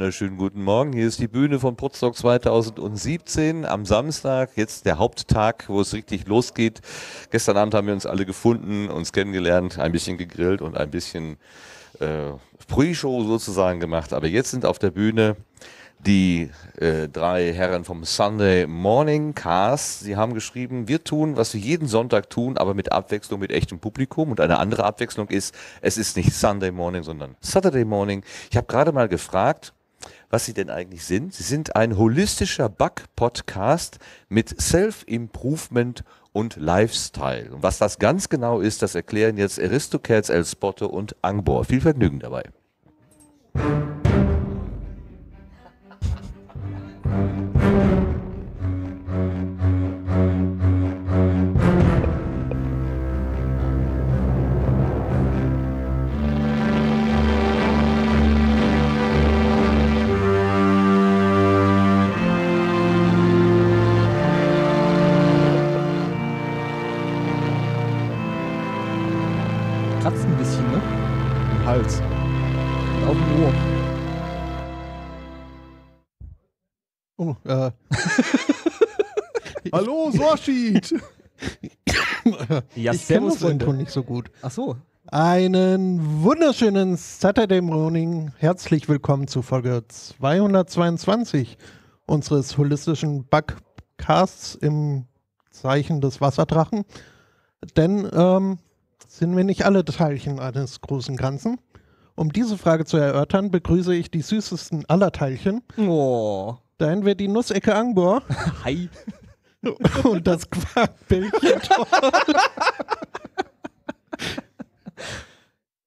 wunderschönen guten Morgen. Hier ist die Bühne von Potsdok 2017 am Samstag, jetzt der Haupttag, wo es richtig losgeht. Gestern Abend haben wir uns alle gefunden, uns kennengelernt, ein bisschen gegrillt und ein bisschen äh, Pre-Show sozusagen gemacht. Aber jetzt sind auf der Bühne die äh, drei Herren vom Sunday Morning Cast. Sie haben geschrieben, wir tun, was wir jeden Sonntag tun, aber mit Abwechslung, mit echtem Publikum. Und eine andere Abwechslung ist, es ist nicht Sunday Morning, sondern Saturday Morning. Ich habe gerade mal gefragt, was sie denn eigentlich sind. Sie sind ein holistischer Back-Podcast mit Self-Improvement und Lifestyle. Und was das ganz genau ist, das erklären jetzt Aristocats, El Spotto und Angbor. Viel Vergnügen dabei. Moschid. ja, ich kenne das Intro nicht so gut. Ach so. Einen wunderschönen Saturday Morning. Herzlich willkommen zu Folge 222 unseres holistischen Bugcasts im Zeichen des Wasserdrachen. Denn ähm, sind wir nicht alle Teilchen eines großen Ganzen? Um diese Frage zu erörtern, begrüße ich die süßesten aller Teilchen. Oh. Dahin wird die Nussecke Angbor. Hi und das Quarkbällchen.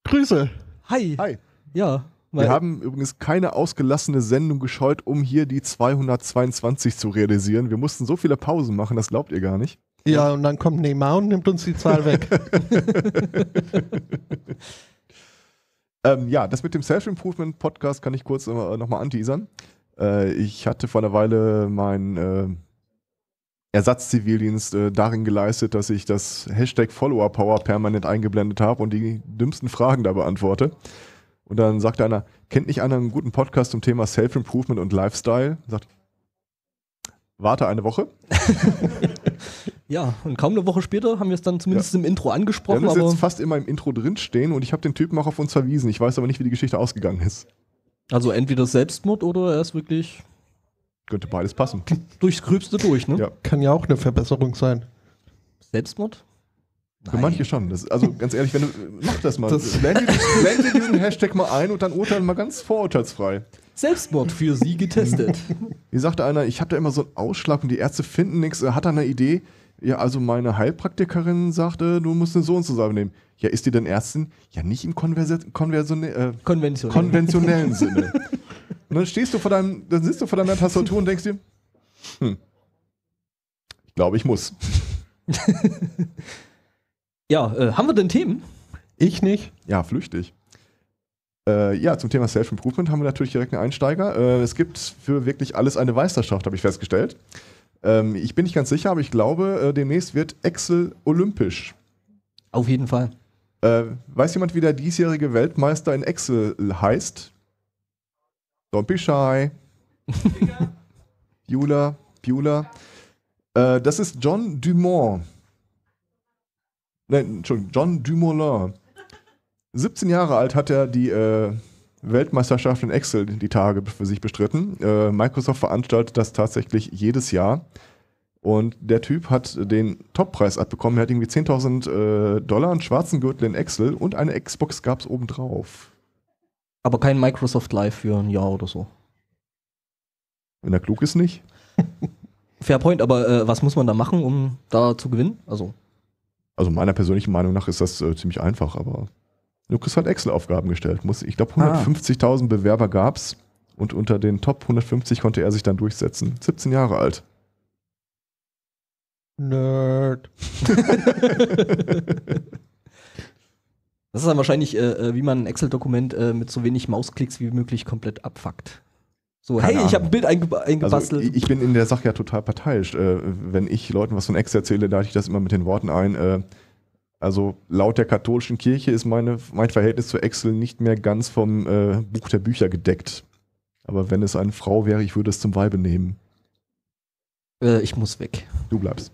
Grüße. Hi. Hi. Ja. Wir haben übrigens keine ausgelassene Sendung gescheut, um hier die 222 zu realisieren. Wir mussten so viele Pausen machen, das glaubt ihr gar nicht. Ja, und dann kommt Neymar und nimmt uns die Zahl weg. ähm, ja, das mit dem Self-Improvement-Podcast kann ich kurz äh, nochmal anteasern. Äh, ich hatte vor einer Weile mein äh, Ersatzzivildienst äh, darin geleistet, dass ich das Hashtag Follower Power permanent eingeblendet habe und die dümmsten Fragen da beantworte. Und dann sagt einer, kennt nicht einer einen guten Podcast zum Thema Self-Improvement und Lifestyle? Sagt, warte eine Woche. ja, und kaum eine Woche später haben wir es dann zumindest ja. im Intro angesprochen. Wir haben es jetzt fast immer im Intro drinstehen und ich habe den Typen auch auf uns verwiesen. Ich weiß aber nicht, wie die Geschichte ausgegangen ist. Also entweder Selbstmord oder er ist wirklich könnte beides passen. Durchs Gröbste durch, ne? Ja. Kann ja auch eine Verbesserung sein. Selbstmord? Für manche schon. Das, also ganz ehrlich, wenn du, mach das mal. Das blende, blende diesen Hashtag mal ein und dann urteilen mal ganz vorurteilsfrei. Selbstmord für sie getestet. Wie sagte einer, ich habe da immer so einen Ausschlag und die Ärzte finden nichts. Hat er eine Idee? Ja, also meine Heilpraktikerin sagte, du musst den Sohn zusammennehmen. Ja, ist die denn Ärztin? Ja, nicht im Konverse konversione- äh, Konventionell. konventionellen Sinne ne, stehst du vor deinem, dann sitzt du vor deiner Tastatur und denkst dir, hm, ich glaube, ich muss. ja, äh, haben wir denn Themen? Ich nicht. Ja, flüchtig. Äh, ja, zum Thema Self-Improvement haben wir natürlich direkt einen Einsteiger. Äh, es gibt für wirklich alles eine Meisterschaft, habe ich festgestellt. Ähm, ich bin nicht ganz sicher, aber ich glaube, äh, demnächst wird Excel olympisch. Auf jeden Fall. Äh, weiß jemand, wie der diesjährige Weltmeister in Excel heißt? Don't be shy. Bueller, Bueller. Äh, das ist John Dumont. Nein, Entschuldigung, John Dumoulin. 17 Jahre alt hat er die äh, Weltmeisterschaft in Excel die Tage für sich bestritten. Äh, Microsoft veranstaltet das tatsächlich jedes Jahr. Und der Typ hat den Toppreis abbekommen. Er hat irgendwie 10.000 äh, Dollar, einen schwarzen Gürtel in Excel und eine Xbox gab es obendrauf. Aber kein Microsoft Live für ein Jahr oder so. Wenn er klug ist, nicht. Fair point, aber äh, was muss man da machen, um da zu gewinnen? Also. Also meiner persönlichen Meinung nach ist das äh, ziemlich einfach, aber du kriegst halt Excel-Aufgaben gestellt. ich glaube, 150.000 ah. Bewerber gab es und unter den Top 150 konnte er sich dann durchsetzen. 17 Jahre alt. Nerd. Das ist dann wahrscheinlich, äh, äh, wie man ein Excel-Dokument äh, mit so wenig Mausklicks wie möglich komplett abfuckt. So, Keine hey, ich habe ein Bild einge eingebastelt. Also, ich bin in der Sache ja total parteiisch. Äh, wenn ich Leuten was von Excel erzähle, leite ich das immer mit den Worten ein. Äh, also laut der katholischen Kirche ist meine, mein Verhältnis zu Excel nicht mehr ganz vom äh, Buch der Bücher gedeckt. Aber wenn es eine Frau wäre, ich würde es zum Weibe nehmen. ich muss weg. Du bleibst.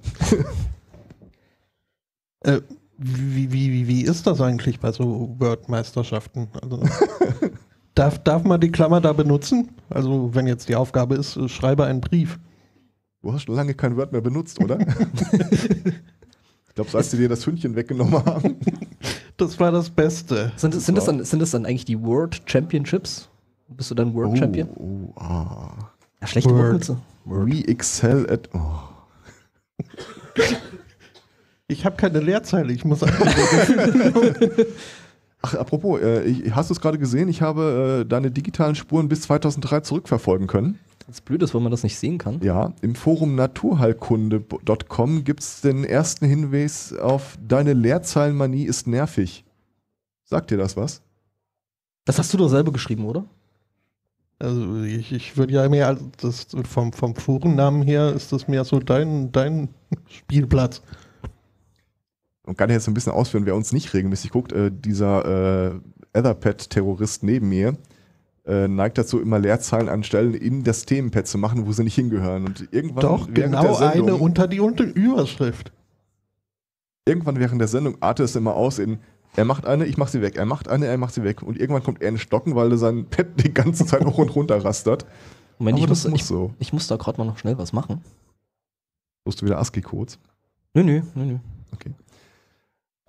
Äh, wie, wie, wie, wie ist das eigentlich bei so Word-Meisterschaften? Also, darf, darf man die Klammer da benutzen? Also, wenn jetzt die Aufgabe ist, äh, schreibe einen Brief. Du hast schon lange kein Word mehr benutzt, oder? ich glaube, so als die dir das Hündchen weggenommen haben. Das war das Beste. Sind, sind, das, dann, sind das dann eigentlich die World Championships? Bist du dann World oh, Champion? Oh, ah. Ja, schlechte Word. Wortmütze. We excel at. Oh. Ich habe keine Leerzeile, ich muss einfach. Ach, apropos, äh, ich, hast du es gerade gesehen? Ich habe äh, deine digitalen Spuren bis 2003 zurückverfolgen können. Das Blöde ist, weil man das nicht sehen kann. Ja, im Forum naturheilkunde.com gibt es den ersten Hinweis auf deine Leerzeilenmanie ist nervig. Sagt dir das was? Das hast du doch selber geschrieben, oder? Also ich, ich würde ja mehr, das vom, vom Forennamen her ist das mehr so dein, dein Spielplatz und kann jetzt ein bisschen ausführen, wer uns nicht regelmäßig guckt, äh, dieser äh, Etherpad-Terrorist neben mir äh, neigt dazu, immer Leerzeilen an Stellen in das Themenpad zu machen, wo sie nicht hingehören. Und irgendwann Doch, genau Sendung, eine unter die unter Überschrift. Irgendwann während der Sendung artet es immer aus in er macht eine, ich mach sie weg, er macht eine, er macht sie weg. Und irgendwann kommt er in Stocken, weil er sein Pad die ganze Zeit hoch und runter rastert. Moment, ich muss, muss, so. ich muss da gerade mal noch schnell was machen. Musst du wieder ASCII-Codes? Nö, nö, nö, nö. Okay.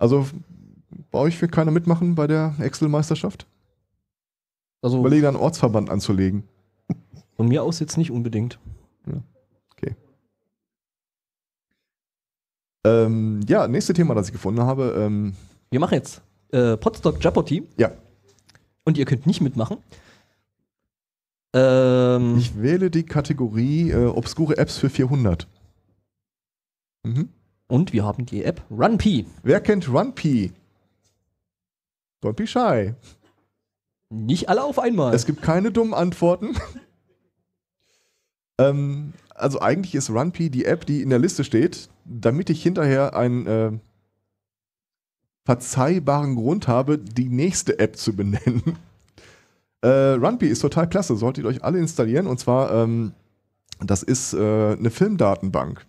Also bei euch will keiner mitmachen bei der Excel-Meisterschaft? Also Überlegen, einen Ortsverband anzulegen. Von mir aus jetzt nicht unbedingt. Ja. Okay. Ähm, ja, nächste Thema, das ich gefunden habe. Ähm Wir machen jetzt äh, Potsdam Jeopardy. Ja. Und ihr könnt nicht mitmachen. Ähm ich wähle die Kategorie äh, obskure Apps für 400. Mhm. Und wir haben die App RunP. Wer kennt RunP? Don't be shy. Nicht alle auf einmal. Es gibt keine dummen Antworten. ähm, also eigentlich ist RunP die App, die in der Liste steht, damit ich hinterher einen äh, verzeihbaren Grund habe, die nächste App zu benennen. äh, RunP ist total klasse, solltet ihr euch alle installieren. Und zwar, ähm, das ist äh, eine Filmdatenbank.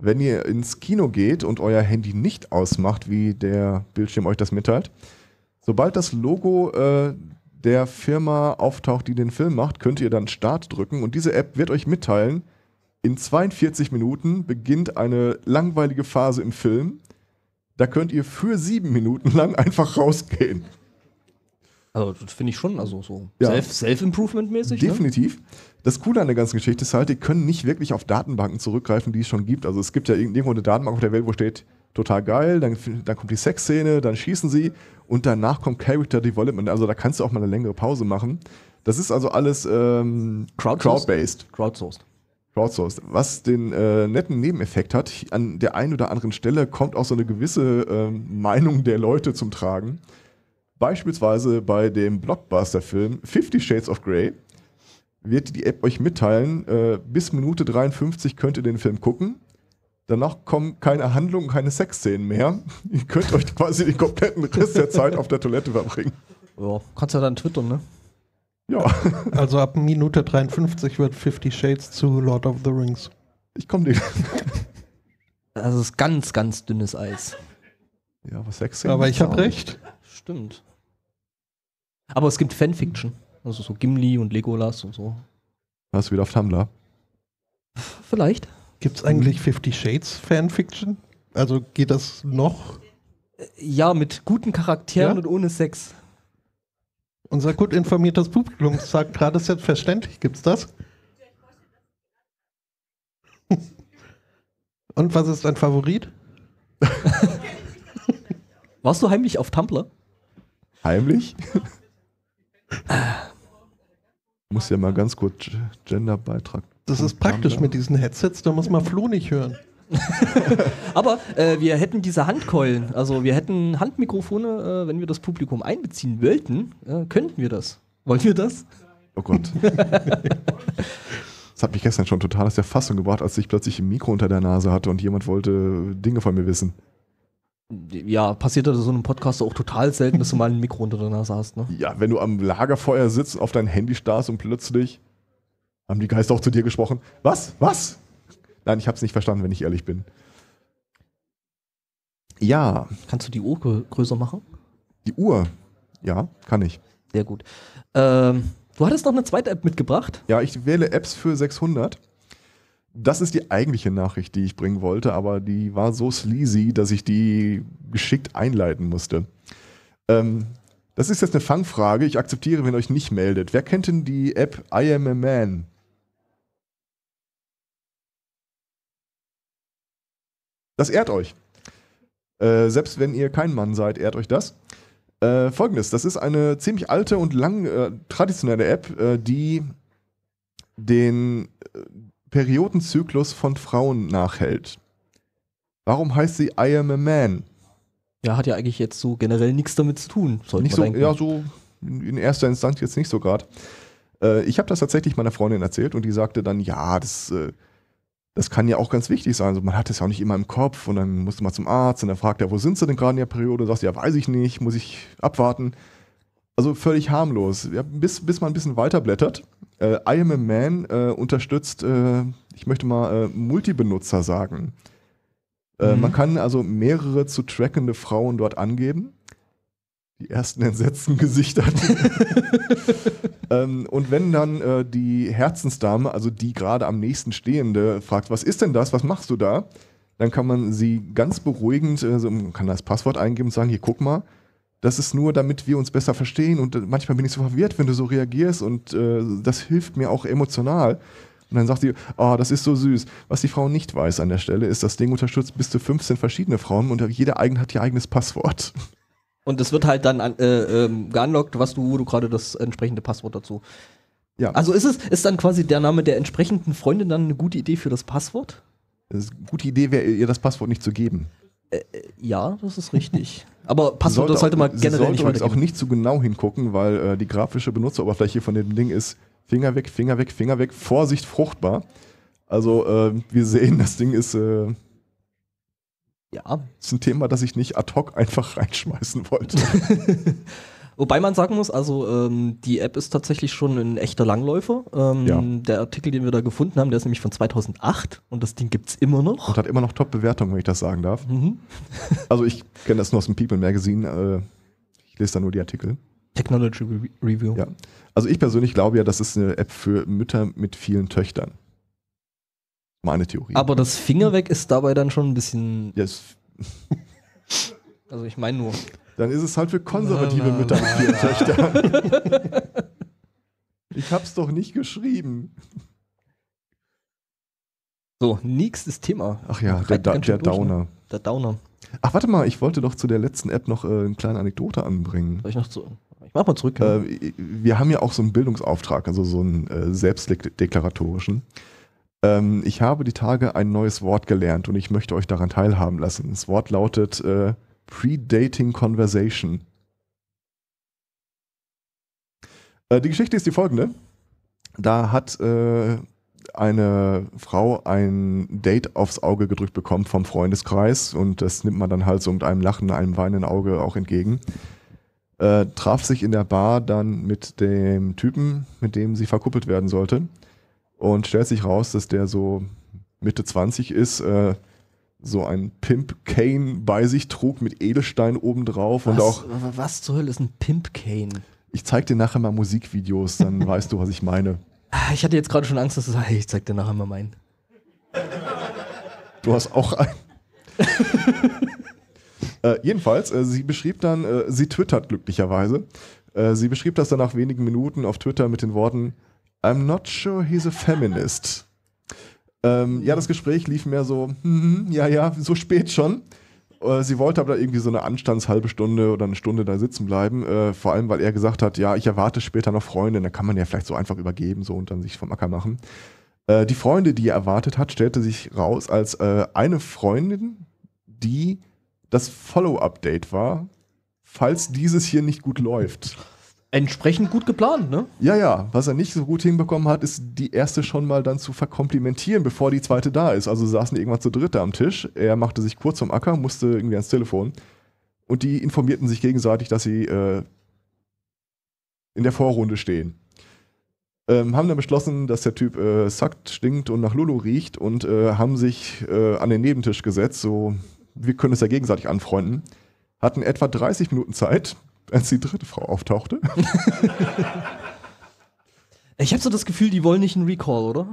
Wenn ihr ins Kino geht und euer Handy nicht ausmacht, wie der Bildschirm euch das mitteilt, sobald das Logo äh, der Firma auftaucht, die den Film macht, könnt ihr dann Start drücken und diese App wird euch mitteilen, in 42 Minuten beginnt eine langweilige Phase im Film. Da könnt ihr für sieben Minuten lang einfach rausgehen. Also das finde ich schon, also so ja. Self-Improvement-mäßig. Self ne? Definitiv. Ne? Das Coole an der ganzen Geschichte ist halt, die können nicht wirklich auf Datenbanken zurückgreifen, die es schon gibt. Also es gibt ja irgendwo eine Datenbank auf der Welt, wo steht, total geil, dann, dann kommt die Sexszene, dann schießen sie und danach kommt Character Development. Also da kannst du auch mal eine längere Pause machen. Das ist also alles ähm, crowd-based. Crowdsourced. Crowdsourced. Was den äh, netten Nebeneffekt hat, an der einen oder anderen Stelle kommt auch so eine gewisse äh, Meinung der Leute zum Tragen. Beispielsweise bei dem Blockbuster-Film Fifty Shades of Grey wird die App euch mitteilen, äh, bis Minute 53 könnt ihr den Film gucken. Danach kommen keine Handlungen, keine Sexszenen mehr. ihr könnt euch quasi den kompletten Rest der Zeit auf der Toilette verbringen. Ja, kannst ja dann twittern, ne? Ja. Also ab Minute 53 wird Fifty Shades zu Lord of the Rings. Ich komme nicht. Das ist ganz, ganz dünnes Eis. Ja, aber Sex. Aber ich habe recht. Stimmt. Aber es gibt Fanfiction. Also so Gimli und Legolas und so. Hast du wieder auf Tumblr? Vielleicht. Gibt es eigentlich Fifty Shades Fanfiction? Also geht das noch? Ja, mit guten Charakteren ja? und ohne Sex. Unser gut informiertes Publikum sagt gerade selbstverständlich, gibt's das? Und was ist dein Favorit? Warst du heimlich auf Tumblr? Heimlich? Muss ja mal ganz kurz Genderbeitrag. Das ist praktisch mit diesen Headsets, da muss man Flo nicht hören. Aber äh, wir hätten diese Handkeulen, also wir hätten Handmikrofone, äh, wenn wir das Publikum einbeziehen wollten, äh, könnten wir das. Wollen wir das? Oh Gott. das hat mich gestern schon total aus der Fassung gebracht, als ich plötzlich ein Mikro unter der Nase hatte und jemand wollte Dinge von mir wissen. Ja, passiert das so einem Podcast auch total selten, dass du mal ein Mikro unter der Nase hast, ne? Ja, wenn du am Lagerfeuer sitzt, auf dein Handy starrst und plötzlich haben die Geister auch zu dir gesprochen. Was? Was? Nein, ich hab's nicht verstanden, wenn ich ehrlich bin. Ja. Kannst du die Uhr größer machen? Die Uhr? Ja, kann ich. Sehr gut. Ähm, du hattest noch eine zweite App mitgebracht. Ja, ich wähle Apps für 600. Das ist die eigentliche Nachricht, die ich bringen wollte, aber die war so sleazy, dass ich die geschickt einleiten musste. Ähm, das ist jetzt eine Fangfrage. Ich akzeptiere, wenn ihr euch nicht meldet. Wer kennt denn die App I Am a Man? Das ehrt euch. Äh, selbst wenn ihr kein Mann seid, ehrt euch das. Äh, Folgendes, das ist eine ziemlich alte und lang äh, traditionelle App, äh, die den äh, Periodenzyklus von Frauen nachhält. Warum heißt sie I am a man? Ja, hat ja eigentlich jetzt so generell nichts damit zu tun, sollte nicht so, denken. Ja, so in erster Instanz jetzt nicht so gerade. Äh, ich habe das tatsächlich meiner Freundin erzählt und die sagte dann, ja, das, äh, das kann ja auch ganz wichtig sein. Also man hat das ja auch nicht immer im Kopf und dann musst du mal zum Arzt und dann fragt er, wo sind sie denn gerade in der Periode? Du sagst ja, weiß ich nicht, muss ich abwarten. Also völlig harmlos. Ja, bis, bis man ein bisschen weiter blättert. Äh, I am a Man äh, unterstützt, äh, ich möchte mal äh, Multibenutzer sagen. Äh, mhm. Man kann also mehrere zu trackende Frauen dort angeben. Die ersten entsetzten Gesichter. ähm, und wenn dann äh, die Herzensdame, also die gerade am nächsten stehende, fragt, was ist denn das, was machst du da? Dann kann man sie ganz beruhigend, also man kann das Passwort eingeben und sagen, hier guck mal, das ist nur, damit wir uns besser verstehen. Und äh, manchmal bin ich so verwirrt, wenn du so reagierst. Und äh, das hilft mir auch emotional. Und dann sagt sie, oh, das ist so süß. Was die Frau nicht weiß an der Stelle, ist, das Ding unterstützt bis zu 15 verschiedene Frauen und jeder eigen hat ihr eigenes Passwort. Und es wird halt dann äh, äh, geunlockt, was du, wo du gerade das entsprechende Passwort dazu. Ja. Also ist es, ist dann quasi der Name der entsprechenden Freundin dann eine gute Idee für das Passwort? Das gute Idee wäre, ihr das Passwort nicht zu geben. Äh, äh, ja, das ist richtig. Aber Passwörter sollte, sollte man generell sollte nicht weitergeben. auch nicht zu genau hingucken, weil äh, die grafische Benutzeroberfläche von dem Ding ist Finger weg, Finger weg, Finger weg, Vorsicht, fruchtbar. Also äh, wir sehen, das Ding ist äh, ja. ist ein Thema, das ich nicht ad hoc einfach reinschmeißen wollte. Wobei man sagen muss, also ähm, die App ist tatsächlich schon ein echter Langläufer. Ähm, ja. Der Artikel, den wir da gefunden haben, der ist nämlich von 2008 und das Ding gibt es immer noch. Und hat immer noch Top-Bewertungen, wenn ich das sagen darf. Mhm. also ich kenne das nur aus dem People Magazine. Äh, ich lese da nur die Artikel. Technology Re Review. Ja. Also ich persönlich glaube ja, das ist eine App für Mütter mit vielen Töchtern. Meine Theorie. Aber das Finger weg ist dabei dann schon ein bisschen. Yes. also ich meine nur dann ist es halt für konservative Mütter mit vier Töchtern. ich hab's doch nicht geschrieben. So, nächstes Thema. Ach ja, der, da, der ne? Downer. Der Downer. Ach, warte mal, ich wollte doch zu der letzten App noch äh, eine kleine Anekdote anbringen. Soll ich noch zu. Ich mach mal zurück. Äh, wir haben ja auch so einen Bildungsauftrag, also so einen äh, selbstdeklaratorischen. Ähm, ich habe die Tage ein neues Wort gelernt und ich möchte euch daran teilhaben lassen. Das Wort lautet äh, Predating Conversation. Äh, die Geschichte ist die folgende. Da hat äh, eine Frau ein Date aufs Auge gedrückt bekommen vom Freundeskreis und das nimmt man dann halt so mit einem Lachen, einem weinenden Auge auch entgegen. Äh, traf sich in der Bar dann mit dem Typen, mit dem sie verkuppelt werden sollte und stellt sich raus, dass der so Mitte 20 ist, äh, so ein Pimp Cane bei sich trug mit Edelstein obendrauf was, und auch. Was zur Hölle ist ein Pimp Cane? Ich zeig dir nachher mal Musikvideos, dann weißt du, was ich meine. Ah, ich hatte jetzt gerade schon Angst, dass du sagst, hey, ich zeig dir nachher mal meinen. Du hast auch einen. äh, jedenfalls, äh, sie beschrieb dann, äh, sie twittert glücklicherweise. Äh, sie beschrieb das dann nach wenigen Minuten auf Twitter mit den Worten: I'm not sure he's a feminist. Ähm, ja, das mhm. Gespräch lief mehr so, hm, hm, hm ja, ja, so spät schon. Äh, sie wollte aber irgendwie so eine anstandshalbe Stunde oder eine Stunde da sitzen bleiben, äh, vor allem weil er gesagt hat, ja, ich erwarte später noch Freunde, dann kann man ja vielleicht so einfach übergeben so und dann sich vom Acker machen. Äh, die Freunde, die er erwartet hat, stellte sich raus als äh, eine Freundin, die das follow update war, falls dieses hier nicht gut läuft entsprechend gut geplant, ne? Ja, ja. Was er nicht so gut hinbekommen hat, ist die erste schon mal dann zu verkomplimentieren, bevor die zweite da ist. Also saßen die irgendwann zu dritt am Tisch. Er machte sich kurz zum Acker, musste irgendwie ans Telefon. Und die informierten sich gegenseitig, dass sie äh, in der Vorrunde stehen. Ähm, haben dann beschlossen, dass der Typ äh, sackt, stinkt und nach Lulu riecht und äh, haben sich äh, an den Nebentisch gesetzt. So, wir können es ja gegenseitig anfreunden. Hatten etwa 30 Minuten Zeit, als die dritte Frau auftauchte. ich habe so das Gefühl, die wollen nicht einen Recall, oder?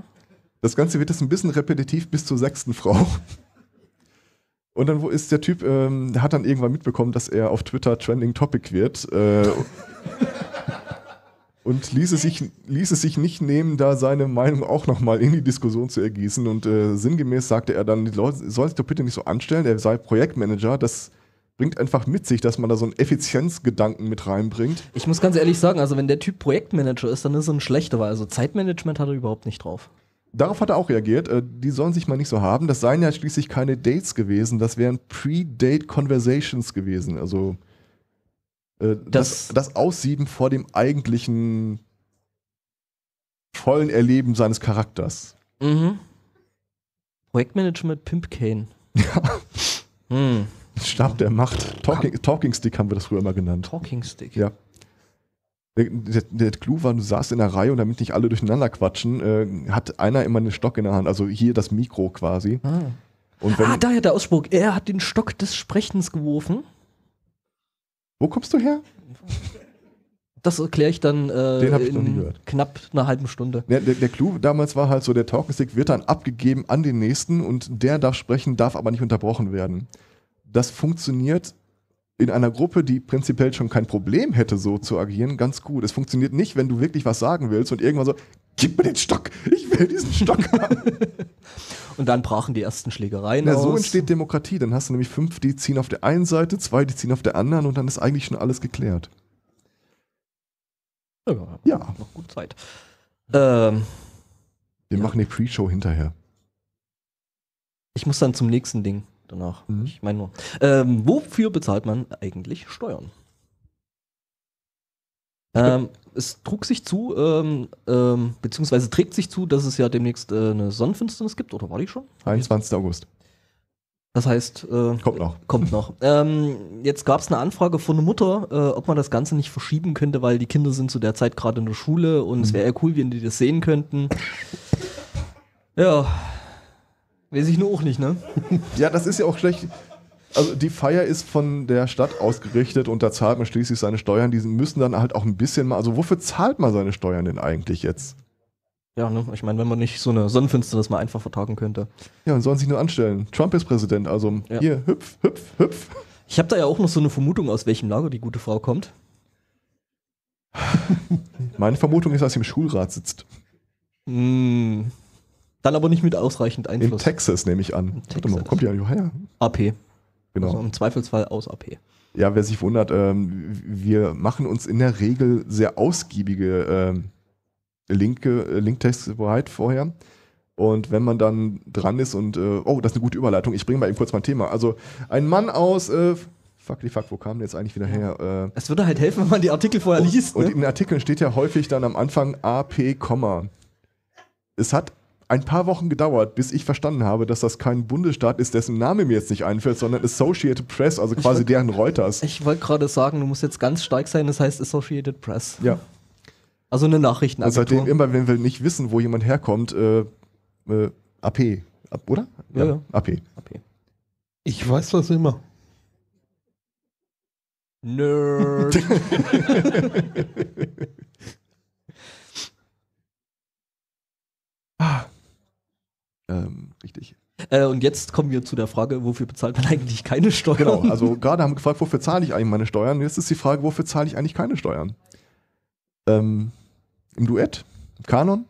Das Ganze wird jetzt ein bisschen repetitiv bis zur sechsten Frau. Und dann wo ist der Typ, ähm, der hat dann irgendwann mitbekommen, dass er auf Twitter Trending Topic wird. Äh, und ließ es, sich, ließ es sich nicht nehmen, da seine Meinung auch nochmal in die Diskussion zu ergießen. Und äh, sinngemäß sagte er dann, die Leute sollen sich doch bitte nicht so anstellen, er sei Projektmanager, das bringt einfach mit sich, dass man da so einen Effizienzgedanken mit reinbringt. Ich muss ganz ehrlich sagen, also wenn der Typ Projektmanager ist, dann ist er ein schlechter, weil also Zeitmanagement hat er überhaupt nicht drauf. Darauf hat er auch reagiert. Äh, die sollen sich mal nicht so haben. Das seien ja schließlich keine Dates gewesen. Das wären Pre-Date-Conversations gewesen. Also äh, das, das, das Aussieben vor dem eigentlichen vollen Erleben seines Charakters. Mhm. Projektmanagement Pimp Kane. Ja. Hm. Stab der Macht. Talking, Talking Stick haben wir das früher immer genannt. Talking Stick? Ja. Der, der, der, Clou war, du saßt in der Reihe und damit nicht alle durcheinander quatschen, äh, hat einer immer einen Stock in der Hand, also hier das Mikro quasi. Ah, und wenn, ah daher der Ausspruch, er hat den Stock des Sprechens geworfen. Wo kommst du her? Das erkläre ich dann äh, Den ich in knapp einer halben Stunde. Der, der, der, Clou damals war halt so, der Talking Stick wird dann abgegeben an den nächsten und der darf sprechen, darf aber nicht unterbrochen werden das funktioniert in einer Gruppe, die prinzipiell schon kein Problem hätte, so zu agieren, ganz gut. Es funktioniert nicht, wenn du wirklich was sagen willst und irgendwann so, gib mir den Stock, ich will diesen Stock haben. und dann brachen die ersten Schlägereien Na, So entsteht Demokratie. Dann hast du nämlich fünf, die ziehen auf der einen Seite, zwei, die ziehen auf der anderen und dann ist eigentlich schon alles geklärt. Ja. ja. Noch gut Zeit. Ähm, Wir ja. machen die Pre-Show hinterher. Ich muss dann zum nächsten Ding danach. Mhm. Ich meine nur. Ähm, wofür bezahlt man eigentlich Steuern? Ähm, es trug sich zu, ähm, ähm, beziehungsweise trägt sich zu, dass es ja demnächst äh, eine Sonnenfinsternis gibt, oder war die schon? 21. August. Das heißt, äh, kommt noch. Kommt noch. Ähm, jetzt gab es eine Anfrage von einer Mutter, äh, ob man das Ganze nicht verschieben könnte, weil die Kinder sind zu der Zeit gerade in der Schule und mhm. es wäre ja cool, wenn die das sehen könnten. Ja, Weiß ich nur auch nicht, ne? ja, das ist ja auch schlecht. Also die Feier ist von der Stadt ausgerichtet und da zahlt man schließlich seine Steuern. Die müssen dann halt auch ein bisschen mal. Also wofür zahlt man seine Steuern denn eigentlich jetzt? Ja, ne? ich meine, wenn man nicht so eine Sonnenfinsternis mal einfach vertagen könnte. Ja, und sollen sich nur anstellen. Trump ist Präsident, also ja. hier, hüpf, hüpf, hüpf. Ich habe da ja auch noch so eine Vermutung, aus welchem Lager die gute Frau kommt. Meine Vermutung ist, dass sie im Schulrat sitzt. Mm, dann aber nicht mit ausreichend Einfluss. In Texas nehme ich an. Texas. Warte mal, kommt ja her? AP. Genau. Also im Zweifelsfall aus AP. Ja, wer sich wundert, ähm, wir machen uns in der Regel sehr ausgiebige ähm, Linke, äh, Linktests bereit vorher. Und wenn man dann dran ist und, äh, oh, das ist eine gute Überleitung, ich bringe mal eben kurz mein Thema. Also, ein Mann aus, äh, fuck die fuck, wo kam der jetzt eigentlich wieder her? Äh, es würde halt helfen, wenn man die Artikel vorher liest. Und, ne? und in Artikeln steht ja häufig dann am Anfang AP, Komma. es hat ein paar Wochen gedauert, bis ich verstanden habe, dass das kein Bundesstaat ist, dessen Name mir jetzt nicht einfällt, sondern Associated Press, also quasi wollt, deren Reuters. Ich wollte gerade sagen, du musst jetzt ganz stark sein, das heißt Associated Press. Ja. Also eine Nachrichtenagentur. Und seitdem immer, wenn wir nicht wissen, wo jemand herkommt, äh, äh, AP, oder? Ja, ja, AP. AP. Ich weiß das immer. Nerd. Ähm, richtig. Äh, und jetzt kommen wir zu der Frage, wofür bezahlt man eigentlich keine Steuern? Genau, also gerade haben wir gefragt, wofür zahle ich eigentlich meine Steuern? Jetzt ist die Frage, wofür zahle ich eigentlich keine Steuern? Ähm, Im Duett? Im Kanon?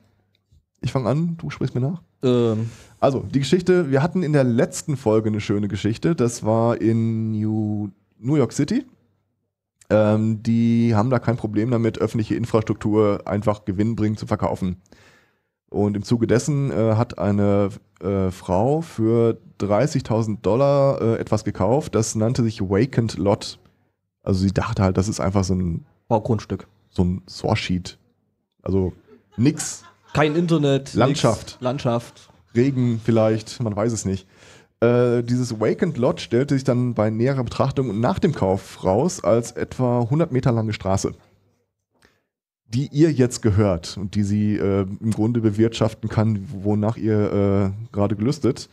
Ich fange an, du sprichst mir nach. Ähm. Also, die Geschichte, wir hatten in der letzten Folge eine schöne Geschichte. Das war in New, New York City. Ähm, die haben da kein Problem damit, öffentliche Infrastruktur einfach gewinnbringend zu verkaufen. Und im Zuge dessen äh, hat eine äh, Frau für 30.000 Dollar äh, etwas gekauft, das nannte sich Wakened Lot. Also sie dachte halt, das ist einfach so ein Baugrundstück. So ein Sorsheet. Also nix. Kein Internet. Landschaft. Nix, Landschaft. Regen vielleicht, man weiß es nicht. Äh, dieses Wakened Lot stellte sich dann bei näherer Betrachtung nach dem Kauf raus als etwa 100 Meter lange Straße die ihr jetzt gehört und die sie äh, im Grunde bewirtschaften kann, wonach ihr äh, gerade gelüstet.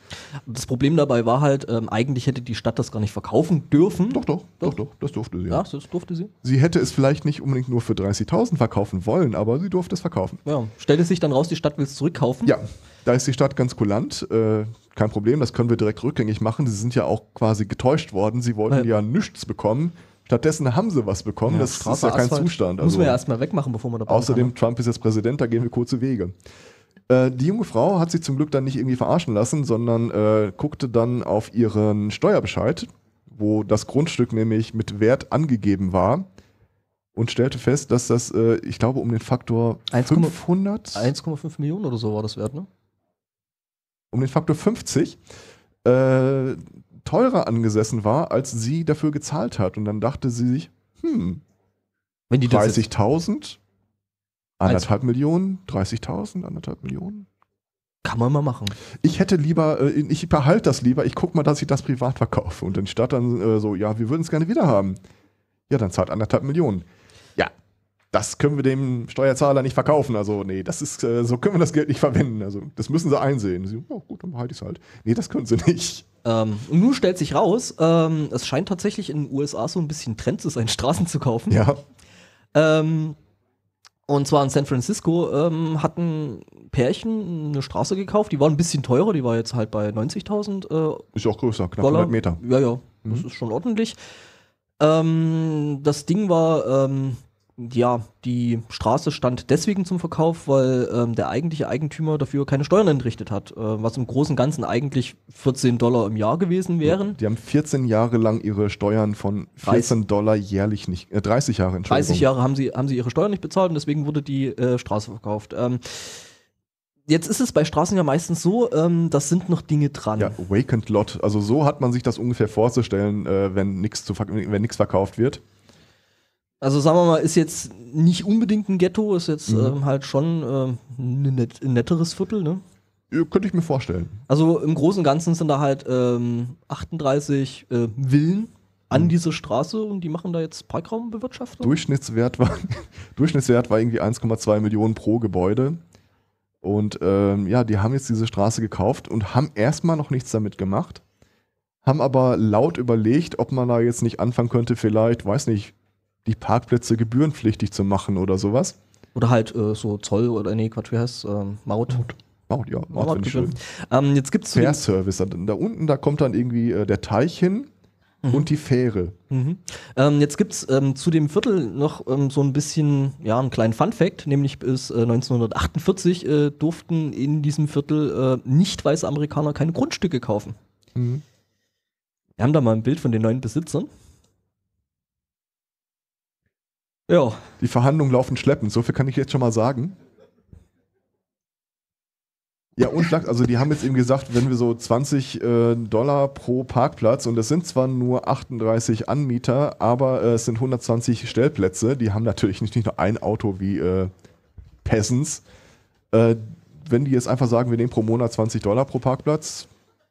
Das Problem dabei war halt, ähm, eigentlich hätte die Stadt das gar nicht verkaufen dürfen. Doch, doch, doch, doch, das durfte sie. Ja, das durfte sie. Sie hätte es vielleicht nicht unbedingt nur für 30.000 verkaufen wollen, aber sie durfte es verkaufen. Ja, stellte sich dann raus, die Stadt will es zurückkaufen. Ja, da ist die Stadt ganz kulant. Äh, kein Problem, das können wir direkt rückgängig machen. Sie sind ja auch quasi getäuscht worden. Sie wollten ja, ja nichts bekommen. Stattdessen haben sie was bekommen. Ja, das Straße, ist ja kein Asphalt. Zustand. Also Muss man ja erstmal wegmachen, bevor man dabei Außerdem, kann. Trump ist jetzt Präsident, da gehen wir kurze Wege. Äh, die junge Frau hat sich zum Glück dann nicht irgendwie verarschen lassen, sondern äh, guckte dann auf ihren Steuerbescheid, wo das Grundstück nämlich mit Wert angegeben war und stellte fest, dass das, äh, ich glaube, um den Faktor 1, 500. 1,5 Millionen oder so war das wert, ne? Um den Faktor 50 äh, teurer angesessen war, als sie dafür gezahlt hat. Und dann dachte sie sich, hm, 30.000, also anderthalb Millionen, 30.000, anderthalb Millionen. Kann man mal machen. Ich hätte lieber, äh, ich behalte das lieber, ich gucke mal, dass ich das privat verkaufe. Und dann statt äh, dann so, ja, wir würden es gerne wieder haben. Ja, dann zahlt anderthalb Millionen. Ja, das können wir dem Steuerzahler nicht verkaufen. Also, nee, das ist, äh, so können wir das Geld nicht verwenden. Also, das müssen sie einsehen. Sie, oh, gut, dann behalte ich es halt. Nee, das können sie nicht. Ähm, und nun stellt sich raus, ähm, es scheint tatsächlich in den USA so ein bisschen Trend zu sein, Straßen zu kaufen. Ja. Ähm, und zwar in San Francisco ähm, hatten Pärchen eine Straße gekauft, die war ein bisschen teurer, die war jetzt halt bei 90.000. Äh, ist auch größer, knapp 100 Meter. Ja, ja, mhm. das ist schon ordentlich. Ähm, das Ding war ähm, ja, die Straße stand deswegen zum Verkauf, weil ähm, der eigentliche Eigentümer dafür keine Steuern entrichtet hat, äh, was im Großen und Ganzen eigentlich 14 Dollar im Jahr gewesen wären. die haben 14 Jahre lang ihre Steuern von 14 30. Dollar jährlich nicht, äh, 30 Jahre, Entschuldigung. 30 Jahre haben sie, haben sie ihre Steuern nicht bezahlt und deswegen wurde die äh, Straße verkauft. Ähm, jetzt ist es bei Straßen ja meistens so, ähm, das sind noch Dinge dran. Ja, Wakened lot. Also so hat man sich das ungefähr vorzustellen, äh, wenn nichts verkauft wird. Also sagen wir mal, ist jetzt nicht unbedingt ein Ghetto, ist jetzt mhm. ähm, halt schon ähm, ein, ne net, ein netteres Viertel, ne? Ja, könnte ich mir vorstellen. Also im Großen und Ganzen sind da halt ähm, 38 äh, Villen an mhm. diese Straße und die machen da jetzt Parkraumbewirtschaftung? Durchschnittswert war, Durchschnittswert war irgendwie 1,2 Millionen pro Gebäude. Und ähm, ja, die haben jetzt diese Straße gekauft und haben erstmal noch nichts damit gemacht, haben aber laut überlegt, ob man da jetzt nicht anfangen könnte, vielleicht, weiß nicht, die Parkplätze gebührenpflichtig zu machen oder sowas. Oder halt äh, so Zoll oder nee, Quatsch, wie heißt ähm, Maut. Maut. Maut, ja, Maut, Maut schön. Ähm, jetzt gibt's Fair Service, da unten, da kommt dann irgendwie äh, der Teich hin mhm. und die Fähre. Mhm. Ähm, jetzt gibt es ähm, zu dem Viertel noch ähm, so ein bisschen, ja, einen kleinen Fun-Fact, nämlich bis äh, 1948 äh, durften in diesem Viertel äh, nicht weiße Amerikaner keine Grundstücke kaufen. Mhm. Wir haben da mal ein Bild von den neuen Besitzern. Ja. Die Verhandlungen laufen schleppend, so viel kann ich jetzt schon mal sagen. Ja, und also die haben jetzt eben gesagt, wenn wir so 20 äh, Dollar pro Parkplatz, und das sind zwar nur 38 Anmieter, aber äh, es sind 120 Stellplätze, die haben natürlich nicht, nicht nur ein Auto wie äh, Peasants. Äh, wenn die jetzt einfach sagen, wir nehmen pro Monat 20 Dollar pro Parkplatz,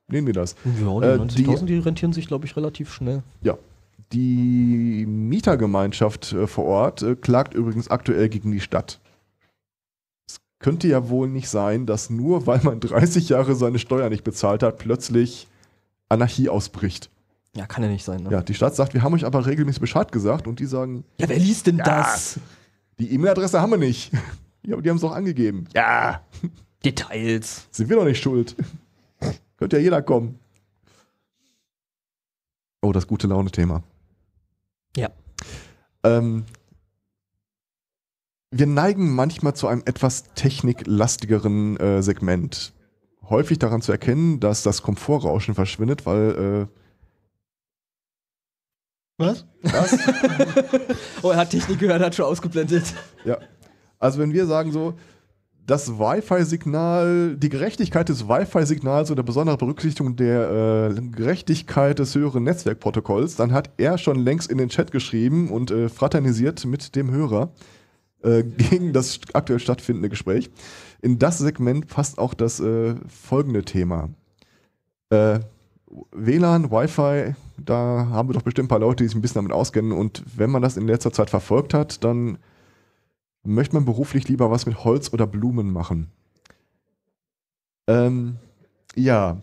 nehmen wir das. Ja, die 90.000, äh, die, die rentieren sich, glaube ich, relativ schnell. Ja, die Mietergemeinschaft äh, vor Ort äh, klagt übrigens aktuell gegen die Stadt. Es könnte ja wohl nicht sein, dass nur weil man 30 Jahre seine Steuer nicht bezahlt hat, plötzlich Anarchie ausbricht. Ja, kann ja nicht sein. Ne? Ja, die Stadt sagt, wir haben euch aber regelmäßig Bescheid gesagt und die sagen. Ja, wer liest denn ja, das? Die E-Mail-Adresse haben wir nicht. Ja, aber die haben es doch angegeben. Ja. Details. Sind wir doch nicht schuld. Könnte ja jeder kommen. Oh, das gute Laune-Thema. Ja. Ähm, wir neigen manchmal zu einem etwas techniklastigeren äh, Segment. Häufig daran zu erkennen, dass das Komfortrauschen verschwindet, weil. Äh, was? Was? oh, er hat Technik gehört, hat schon ausgeblendet. Ja. Also, wenn wir sagen so, das Wi-Fi-Signal, die Gerechtigkeit des Wi-Fi-Signals oder besondere Berücksichtigung der äh, Gerechtigkeit des höheren Netzwerkprotokolls, dann hat er schon längst in den Chat geschrieben und äh, fraternisiert mit dem Hörer äh, gegen das aktuell stattfindende Gespräch. In das Segment passt auch das äh, folgende Thema. Äh, WLAN, Wi-Fi, da haben wir doch bestimmt ein paar Leute, die sich ein bisschen damit auskennen. Und wenn man das in letzter Zeit verfolgt hat, dann möchte man beruflich lieber was mit Holz oder Blumen machen? Ähm, ja,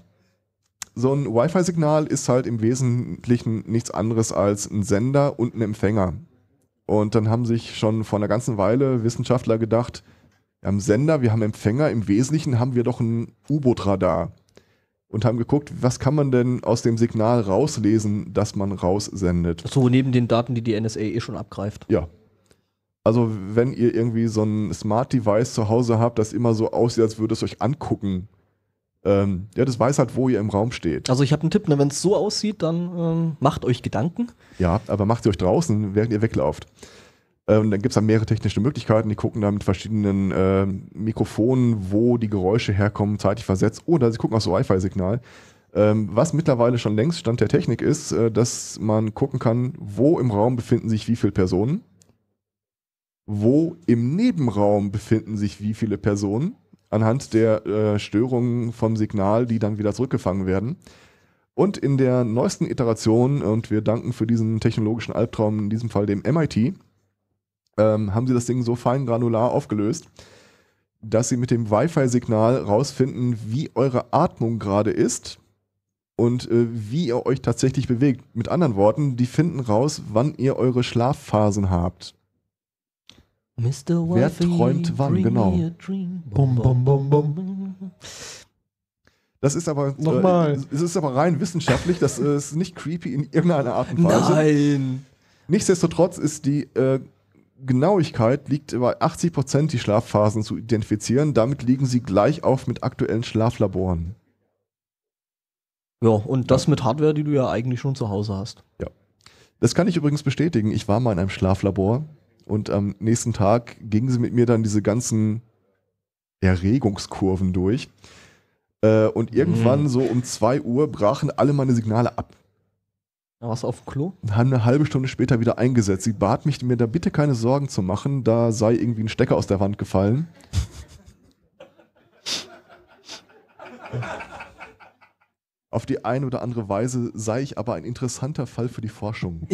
so ein Wi-Fi-Signal ist halt im Wesentlichen nichts anderes als ein Sender und ein Empfänger. Und dann haben sich schon vor einer ganzen Weile Wissenschaftler gedacht, wir haben Sender, wir haben Empfänger, im Wesentlichen haben wir doch ein U-Boot-Radar und haben geguckt, was kann man denn aus dem Signal rauslesen, das man raussendet. So neben den Daten, die die NSA eh schon abgreift. Ja, also, wenn ihr irgendwie so ein Smart Device zu Hause habt, das immer so aussieht, als würde es euch angucken, ähm, ja, das weiß halt, wo ihr im Raum steht. Also, ich habe einen Tipp, ne, wenn es so aussieht, dann ähm, macht euch Gedanken. Ja, aber macht sie euch draußen, während ihr weglauft. Ähm, dann gibt es da mehrere technische Möglichkeiten. Die gucken da mit verschiedenen äh, Mikrofonen, wo die Geräusche herkommen, zeitlich versetzt. Oder sie gucken aufs Wi-Fi-Signal. Ähm, was mittlerweile schon längst Stand der Technik ist, äh, dass man gucken kann, wo im Raum befinden sich wie viele Personen wo im Nebenraum befinden sich wie viele Personen anhand der äh, Störungen vom Signal, die dann wieder zurückgefangen werden. Und in der neuesten Iteration, und wir danken für diesen technologischen Albtraum, in diesem Fall dem MIT, ähm, haben sie das Ding so fein granular aufgelöst, dass sie mit dem Wi-Fi-Signal rausfinden, wie eure Atmung gerade ist und äh, wie ihr euch tatsächlich bewegt. Mit anderen Worten, die finden raus, wann ihr eure Schlafphasen habt. Mr. Wer träumt wann, genau. Bum, bum, bum, bum. Das ist aber äh, nochmal. Äh, es ist aber rein wissenschaftlich, das ist äh, nicht creepy in irgendeiner Art und Weise. Nein. Nichtsdestotrotz ist die äh, Genauigkeit liegt bei 80 Prozent, die Schlafphasen zu identifizieren. Damit liegen sie gleich auf mit aktuellen Schlaflaboren. Ja, und das ja. mit Hardware, die du ja eigentlich schon zu Hause hast. Ja. Das kann ich übrigens bestätigen. Ich war mal in einem Schlaflabor und am nächsten Tag gingen sie mit mir dann diese ganzen Erregungskurven durch. Äh, und irgendwann mhm. so um 2 Uhr brachen alle meine Signale ab. Da warst du auf dem Klo? Und haben eine halbe Stunde später wieder eingesetzt. Sie bat mich, mir da bitte keine Sorgen zu machen, da sei irgendwie ein Stecker aus der Wand gefallen. Auf die eine oder andere Weise sei ich aber ein interessanter Fall für die Forschung.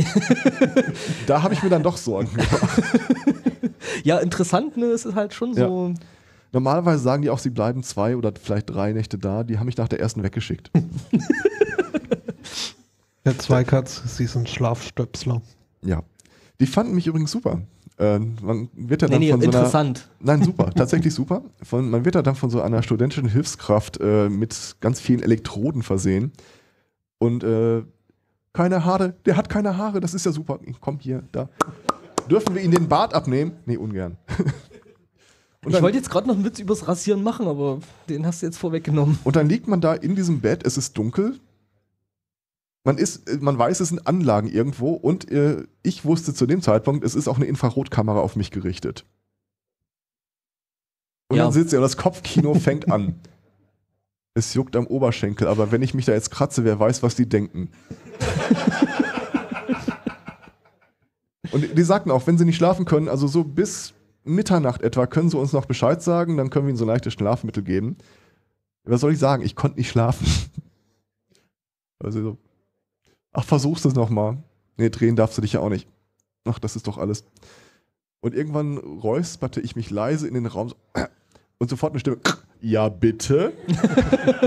da habe ich mir dann doch Sorgen gemacht. Ja, interessant, ne? Es ist halt schon ja. so. Normalerweise sagen die auch, sie bleiben zwei oder vielleicht drei Nächte da. Die haben mich nach der ersten weggeschickt. Herr Zweikatz, Sie sind Schlafstöpsler. Ja. Die fanden mich übrigens super. Äh, man wird ja dann nee, nee, von so interessant. Einer, nein, super, tatsächlich super. Von, man wird ja dann von so einer studentischen Hilfskraft äh, mit ganz vielen Elektroden versehen. Und äh, keine Haare, der hat keine Haare, das ist ja super. Komm hier, da. Dürfen wir ihn den Bart abnehmen? Nee, ungern. ich wollte jetzt gerade noch einen Witz übers Rasieren machen, aber den hast du jetzt vorweggenommen. Und dann liegt man da in diesem Bett, es ist dunkel, man ist, man weiß, es sind Anlagen irgendwo und äh, ich wusste zu dem Zeitpunkt, es ist auch eine Infrarotkamera auf mich gerichtet. Und ja. dann sitzt er und das Kopfkino fängt an. Es juckt am Oberschenkel, aber wenn ich mich da jetzt kratze, wer weiß, was die denken. und die sagten auch, wenn sie nicht schlafen können, also so bis Mitternacht etwa, können sie uns noch Bescheid sagen, dann können wir ihnen so leichte Schlafmittel geben. Was soll ich sagen? Ich konnte nicht schlafen. Also so, Ach, versuchst es nochmal. Nee, drehen darfst du dich ja auch nicht. Ach, das ist doch alles. Und irgendwann räusperte ich mich leise in den Raum und sofort eine Stimme. Ja, bitte.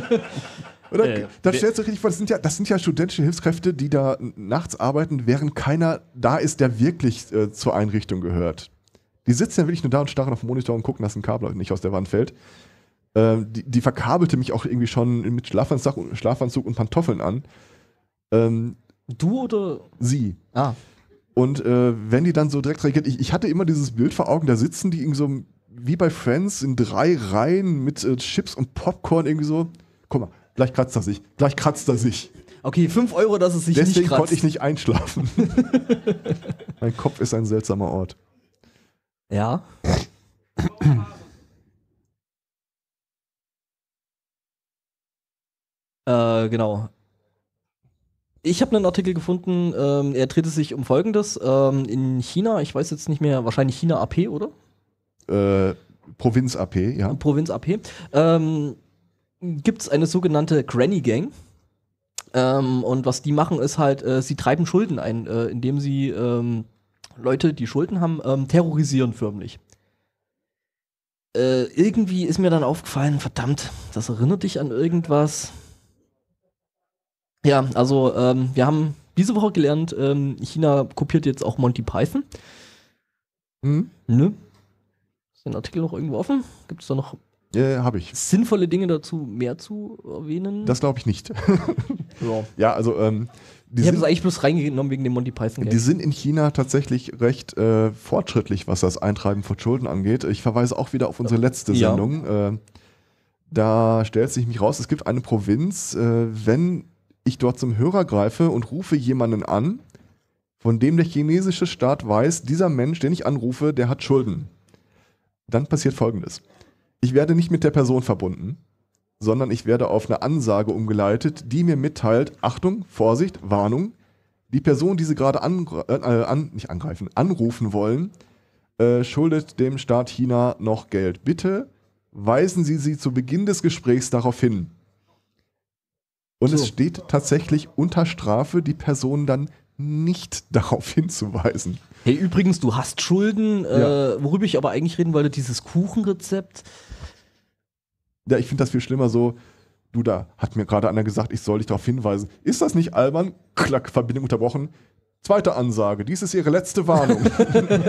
Oder? Äh, da stellst du richtig vor, das sind, ja, das sind ja studentische Hilfskräfte, die da nachts arbeiten, während keiner da ist, der wirklich äh, zur Einrichtung gehört. Die sitzen ja wirklich nur da und starren auf den Monitor und gucken, dass ein Kabel nicht aus der Wand fällt. Ähm, die, die, verkabelte mich auch irgendwie schon mit Schlafanzug, Schlafanzug und Pantoffeln an. Ähm, du oder? Sie. Ah. Und äh, wenn die dann so direkt reagiert, ich, ich, hatte immer dieses Bild vor Augen, da sitzen die irgendwie so wie bei Friends, in drei Reihen mit äh, Chips und Popcorn irgendwie so. Guck mal, gleich kratzt er sich, gleich kratzt er sich. Okay, 5 Euro, dass es sich Deswegen nicht kratzt. Deswegen konnte ich nicht einschlafen. mein Kopf ist ein seltsamer Ort. Ja. äh, genau. Ich habe einen Artikel gefunden, ähm, er drehte sich um Folgendes. Ähm, in China, ich weiß jetzt nicht mehr, wahrscheinlich China AP, oder? Äh, Provinz AP, ja. Provinz AP. Ähm, Gibt es eine sogenannte Granny Gang. Ähm, und was die machen, ist halt, äh, sie treiben Schulden ein, äh, indem sie ähm, Leute, die Schulden haben, ähm, terrorisieren förmlich. Äh, irgendwie ist mir dann aufgefallen, verdammt, das erinnert dich an irgendwas. Ja, also ähm, wir haben diese Woche gelernt, ähm, China kopiert jetzt auch Monty Python. Hm? Nö. Ne? Ist ein Artikel noch irgendwo offen? Gibt es da noch äh, habe ich. Sinnvolle Dinge dazu mehr zu erwähnen? Das glaube ich nicht. ja. ja. also. Ähm, ich habe es eigentlich bloß reingenommen wegen dem Monty Python. -Gag. Die sind in China tatsächlich recht äh, fortschrittlich, was das Eintreiben von Schulden angeht. Ich verweise auch wieder auf unsere letzte ja. Sendung. Äh, da stellt sich mich raus, es gibt eine Provinz, äh, wenn ich dort zum Hörer greife und rufe jemanden an, von dem der chinesische Staat weiß, dieser Mensch, den ich anrufe, der hat Schulden. Dann passiert Folgendes. Ich werde nicht mit der Person verbunden, sondern ich werde auf eine Ansage umgeleitet, die mir mitteilt, Achtung, Vorsicht, Warnung, die Person, die Sie gerade an, äh, äh, an, nicht angreifen, anrufen wollen, äh, schuldet dem Staat China noch Geld. Bitte weisen Sie sie zu Beginn des Gesprächs darauf hin. Und so. es steht tatsächlich unter Strafe, die Person dann nicht darauf hinzuweisen. Hey, übrigens, du hast Schulden, äh, ja. äh, worüber ich aber eigentlich reden wollte, dieses Kuchenrezept. Ja, ich finde das viel schlimmer so. Du, da hat mir gerade einer gesagt, ich soll dich darauf hinweisen. Ist das nicht albern? Klack, Verbindung unterbrochen. Zweite Ansage, dies ist Ihre letzte Warnung.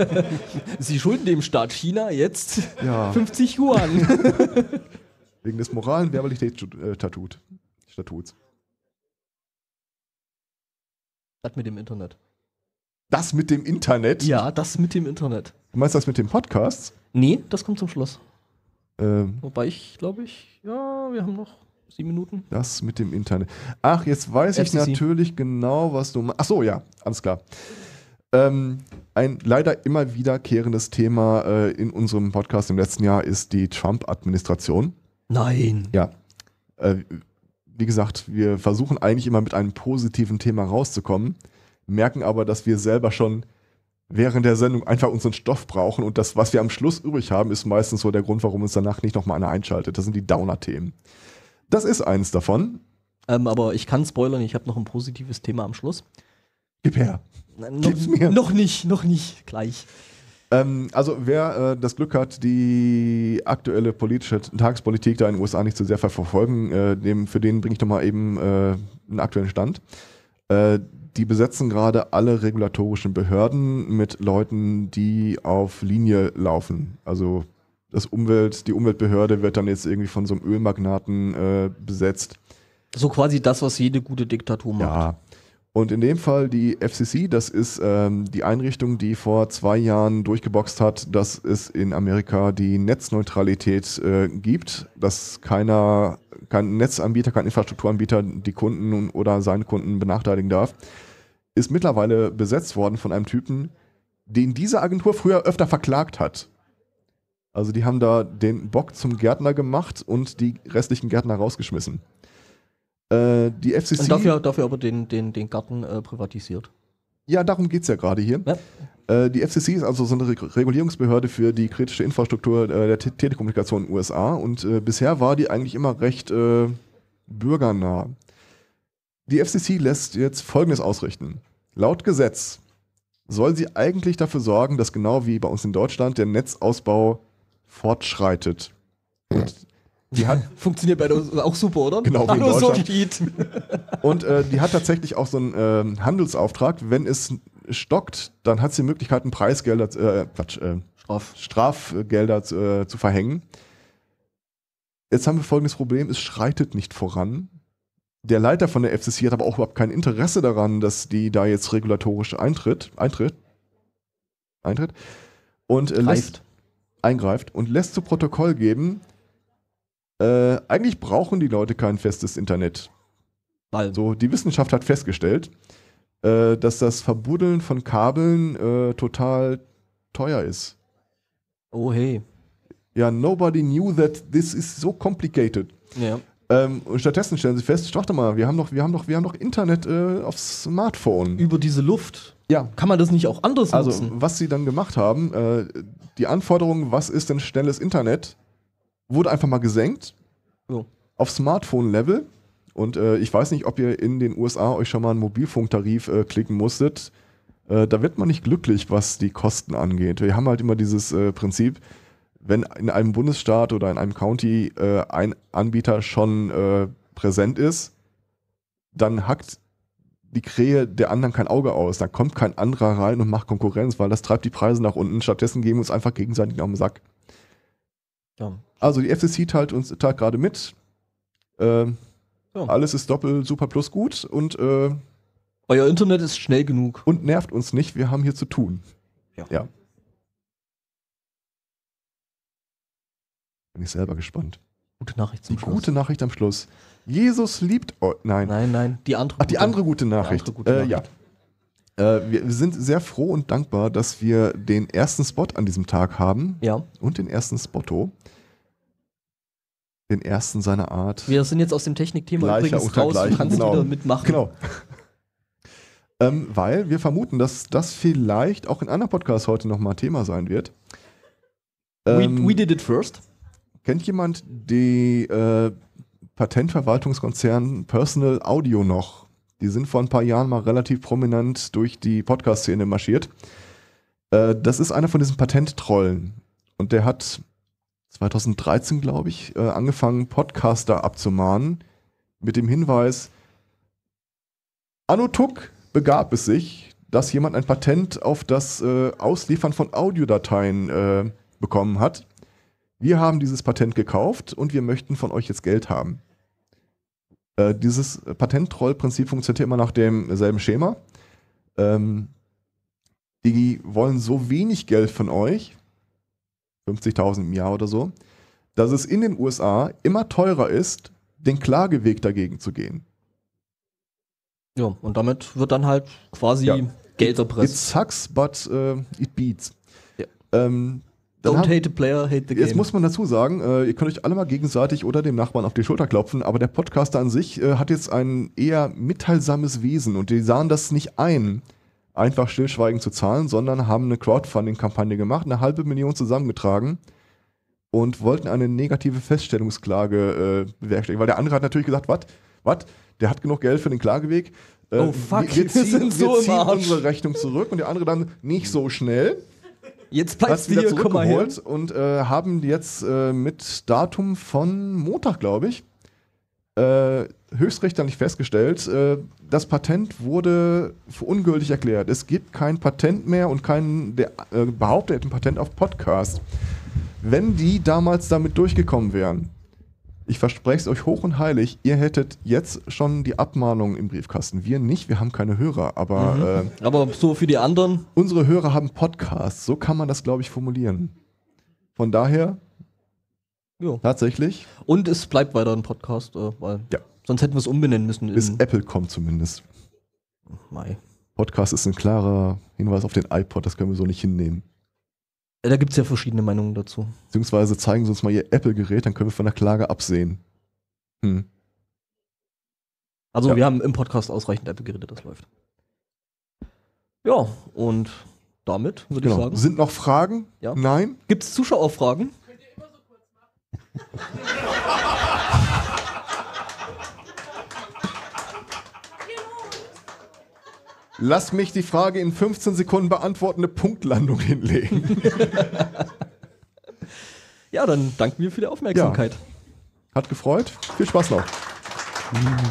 Sie schulden dem Staat China jetzt ja. 50 Yuan. Wegen des moralen Werbelichtätsstatut. Statuts. Das mit dem Internet. Das mit dem Internet? Ja, das mit dem Internet. Du meinst das mit dem Podcast? Nee, das kommt zum Schluss. Ähm, Wobei ich, glaube ich, ja, wir haben noch sieben Minuten. Das mit dem Internet. Ach, jetzt weiß FCC. ich natürlich genau, was du meinst. Ach so, ja, alles klar. Ähm, ein leider immer wiederkehrendes Thema äh, in unserem Podcast im letzten Jahr ist die Trump-Administration. Nein. Ja. Äh, wie gesagt, wir versuchen eigentlich immer mit einem positiven Thema rauszukommen, merken aber, dass wir selber schon während der Sendung einfach unseren Stoff brauchen und das, was wir am Schluss übrig haben, ist meistens so der Grund, warum uns danach nicht nochmal einer einschaltet. Das sind die Downer-Themen. Das ist eines davon. Ähm, aber ich kann spoilern, ich habe noch ein positives Thema am Schluss. Gib her. Nein, noch, Gib's mir. noch nicht, noch nicht, gleich. Ähm, also wer äh, das Glück hat, die aktuelle politische Tagespolitik da in den USA nicht so sehr verfolgen, äh, dem, für den bringe ich doch mal eben äh, einen aktuellen Stand. Äh, die besetzen gerade alle regulatorischen Behörden mit Leuten, die auf Linie laufen. Also das Umwelt, die Umweltbehörde wird dann jetzt irgendwie von so einem Ölmagnaten äh, besetzt. So quasi das, was jede gute Diktatur macht. Ja, und in dem Fall die FCC, das ist ähm, die Einrichtung, die vor zwei Jahren durchgeboxt hat, dass es in Amerika die Netzneutralität äh, gibt, dass keiner, kein Netzanbieter, kein Infrastrukturanbieter die Kunden oder seine Kunden benachteiligen darf, ist mittlerweile besetzt worden von einem Typen, den diese Agentur früher öfter verklagt hat. Also die haben da den Bock zum Gärtner gemacht und die restlichen Gärtner rausgeschmissen. Äh, die FCC. Und dafür, dafür aber den, den, den Garten äh, privatisiert. Ja, darum geht es ja gerade hier. Ja. Äh, die FCC ist also so eine Re Regulierungsbehörde für die kritische Infrastruktur äh, der Te Telekommunikation in den USA und äh, bisher war die eigentlich immer recht äh, bürgernah. Die FCC lässt jetzt Folgendes ausrichten. Laut Gesetz soll sie eigentlich dafür sorgen, dass genau wie bei uns in Deutschland der Netzausbau fortschreitet. Und die hat Funktioniert bei uns auch super, oder? Genau, wie in Hallo Deutschland. Solid. Und äh, die hat tatsächlich auch so einen ähm, Handelsauftrag. Wenn es stockt, dann hat sie die Möglichkeit, einen Preisgelder, äh, Quatsch, äh, Straf. Strafgelder äh, zu verhängen. Jetzt haben wir folgendes Problem: Es schreitet nicht voran. Der Leiter von der FCC hat aber auch überhaupt kein Interesse daran, dass die da jetzt regulatorisch eintritt, eintritt, eintritt und äh, lässt, eingreift und lässt zu Protokoll geben, äh, eigentlich brauchen die Leute kein festes Internet. Nein. So, die Wissenschaft hat festgestellt, äh, dass das Verbuddeln von Kabeln äh, total teuer ist. Oh hey. Ja, nobody knew that this is so complicated. Ja. Ähm, und stattdessen stellen sie fest, warte mal, wir haben doch, wir haben doch, wir haben doch Internet äh, aufs Smartphone. Über diese Luft. Ja. Kann man das nicht auch anders also, nutzen? Also, was sie dann gemacht haben, äh, die Anforderung, was ist denn schnelles Internet, wurde einfach mal gesenkt. So. Auf Smartphone-Level. Und äh, ich weiß nicht, ob ihr in den USA euch schon mal einen Mobilfunktarif äh, klicken musstet. Äh, da wird man nicht glücklich, was die Kosten angeht. Wir haben halt immer dieses äh, Prinzip, wenn in einem Bundesstaat oder in einem County äh, ein Anbieter schon äh, präsent ist, dann hackt die Krähe der anderen kein Auge aus. Da kommt kein anderer rein und macht Konkurrenz, weil das treibt die Preise nach unten. Stattdessen geben wir uns einfach gegenseitig auf den Sack. Ja. Also die FCC teilt halt uns teilt gerade mit. Ähm, ja. Alles ist doppelt super plus gut und äh, euer Internet ist schnell genug. Und nervt uns nicht, wir haben hier zu tun. Ja. ja. Bin ich selber gespannt. Gute Nachricht zum die Schluss. Gute Nachricht am Schluss. Jesus liebt euch. Nein. Nein, nein, die andere. Ach, die gute, andere gute Nachricht. Andere gute äh, Nachricht. Äh, ja. Äh, wir sind sehr froh und dankbar, dass wir den ersten Spot an diesem Tag haben. Ja. Und den ersten Spotto. Den ersten seiner Art. Wir sind jetzt aus dem Technikthema übrigens raus. Du kannst genau. wieder mitmachen. Genau. ähm, weil wir vermuten, dass das vielleicht auch in anderen Podcasts heute nochmal Thema sein wird. Ähm, we, we, did it first. Kennt jemand die äh, Patentverwaltungskonzern Personal Audio noch? Die sind vor ein paar Jahren mal relativ prominent durch die Podcast-Szene marschiert. Äh, das ist einer von diesen Patent-Trollen. Und der hat 2013, glaube ich, äh, angefangen, Podcaster abzumahnen. Mit dem Hinweis, Anotuk begab es sich, dass jemand ein Patent auf das äh, Ausliefern von Audiodateien bekommen hat. Wir haben dieses Patent gekauft und wir möchten von euch jetzt Geld haben. Äh, dieses Patent-Troll-Prinzip funktioniert immer nach demselben Schema. Ähm, die wollen so wenig Geld von euch, 50.000 im Jahr oder so, dass es in den USA immer teurer ist, den Klageweg dagegen zu gehen. Ja, und damit wird dann halt quasi ja. Geld erpresst. It sucks, but uh, it beats. Ja. Ähm, Don't haben, hate the player, hate the game. Jetzt muss man dazu sagen, äh, ihr könnt euch alle mal gegenseitig oder dem Nachbarn auf die Schulter klopfen, aber der Podcaster an sich äh, hat jetzt ein eher mitteilsames Wesen und die sahen das nicht ein, einfach stillschweigend zu zahlen, sondern haben eine Crowdfunding-Kampagne gemacht, eine halbe Million zusammengetragen und wollten eine negative Feststellungsklage äh, bewerkstelligen, weil der andere hat natürlich gesagt, was, was, der hat genug Geld für den Klageweg. Äh, oh fuck, wir, wir, ziehen, wir so ziehen unsere Rechnung zurück und der andere dann nicht so schnell Jetzt bleibst du wieder zurückgeholt hier, und äh, haben jetzt äh, mit Datum von Montag, glaube ich, äh, höchstrichterlich festgestellt, äh, das Patent wurde für ungültig erklärt. Es gibt kein Patent mehr und keinen, der äh, behauptet ein Patent auf Podcast. Wenn die damals damit durchgekommen wären, ich verspreche es euch hoch und heilig, ihr hättet jetzt schon die Abmahnung im Briefkasten. Wir nicht, wir haben keine Hörer, aber. Mhm. Äh, aber so für die anderen? Unsere Hörer haben Podcasts, so kann man das, glaube ich, formulieren. Von daher. Ja. Tatsächlich. Und es bleibt weiter ein Podcast, äh, weil. Ja. Sonst hätten wir es umbenennen müssen. Bis Apple kommt zumindest. Mai. Podcast ist ein klarer Hinweis auf den iPod, das können wir so nicht hinnehmen. Da gibt es ja verschiedene Meinungen dazu. Beziehungsweise zeigen sie uns mal ihr Apple-Gerät, dann können wir von der Klage absehen. Hm. Also ja. wir haben im Podcast ausreichend Apple-Geräte, das läuft. Ja, und damit würde genau. ich sagen. Sind noch Fragen? Ja. Nein? Gibt es Zuschauerfragen? Könnt ihr immer so kurz machen? Lass mich die Frage in 15 Sekunden beantworten, eine Punktlandung hinlegen. ja, dann danken wir für die Aufmerksamkeit. Ja. Hat gefreut. Viel Spaß noch. Mhm.